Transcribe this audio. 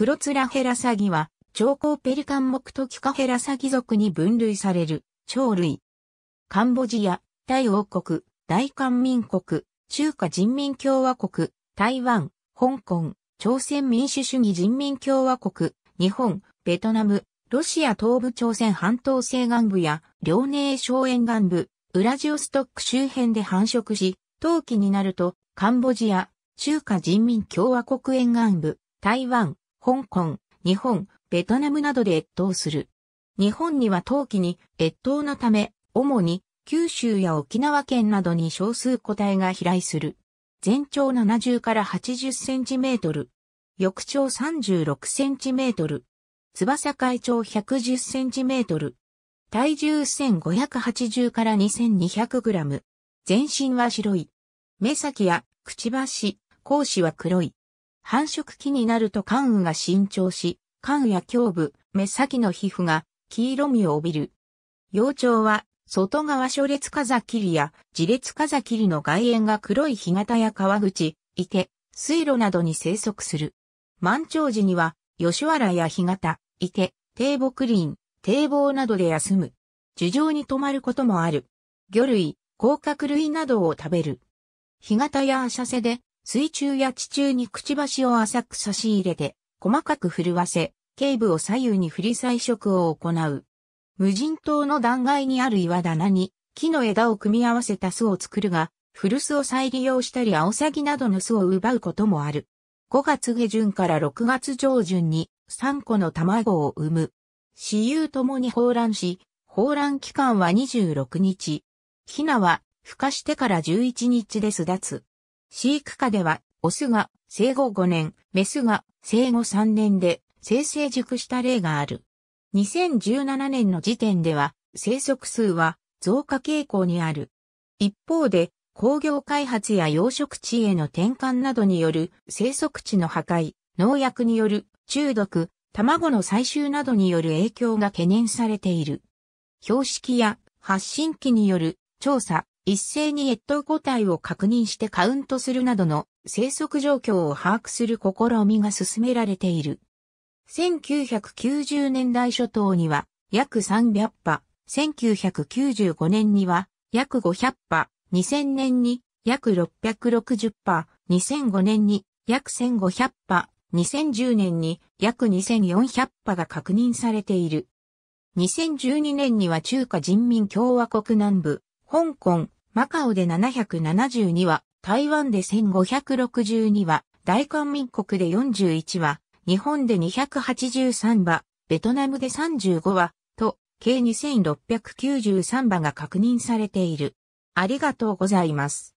クロツラヘラサギは、長江ペリカン目とキカヘラサギ族に分類される、鳥類。カンボジア、大王国、大韓民国、中華人民共和国、台湾、香港、朝鮮民主主義人民共和国、日本、ベトナム、ロシア東部朝鮮半島西岸部や、遼寧省沿岸部、ウラジオストック周辺で繁殖し、冬季になると、カンボジア、中華人民共和国沿岸部、台湾、香港、日本、ベトナムなどで越冬する。日本には冬季に越冬のため、主に九州や沖縄県などに少数個体が飛来する。全長70から80センチメートル。翼長36センチメートル。翼海長110センチメートル。体重1580から2200グラム。全身は白い。目先やくちばし、甲子は黒い。繁殖期になると肝羽が伸長し、肝や胸部、目先の皮膚が黄色みを帯びる。幼鳥は外側初列風切りや自列風切りの外縁が黒い干潟や川口、池、水路などに生息する。満潮時には吉原や干潟、池、低木林、堤防などで休む。樹上に泊まることもある。魚類、甲殻類などを食べる。干潟や浅瀬で水中や地中にくちばしを浅く差し入れて、細かく震わせ、頸部を左右に振り彩色を行う。無人島の断崖にある岩棚に、木の枝を組み合わせた巣を作るが、古巣を再利用したりアオサギなどの巣を奪うこともある。5月下旬から6月上旬に3個の卵を産む。死有ともに放卵し、放卵期間は26日。ヒナは孵化してから11日で巣立つ。飼育下では、オスが生後5年、メスが生後3年で生成熟した例がある。2017年の時点では、生息数は増加傾向にある。一方で、工業開発や養殖地への転換などによる生息地の破壊、農薬による中毒、卵の採集などによる影響が懸念されている。標識や発信機による調査、一斉に越冬個体を確認してカウントするなどの生息状況を把握する試みが進められている。1990年代初頭には約300羽、1995年には約500羽、2000年に約660羽、2005年に約1500羽、2010年に約2400羽が確認されている。2012年には中華人民共和国南部、香港、マカオで772話、台湾で1562話、大韓民国で41話、日本で283話、ベトナムで35話、と、計2693話が確認されている。ありがとうございます。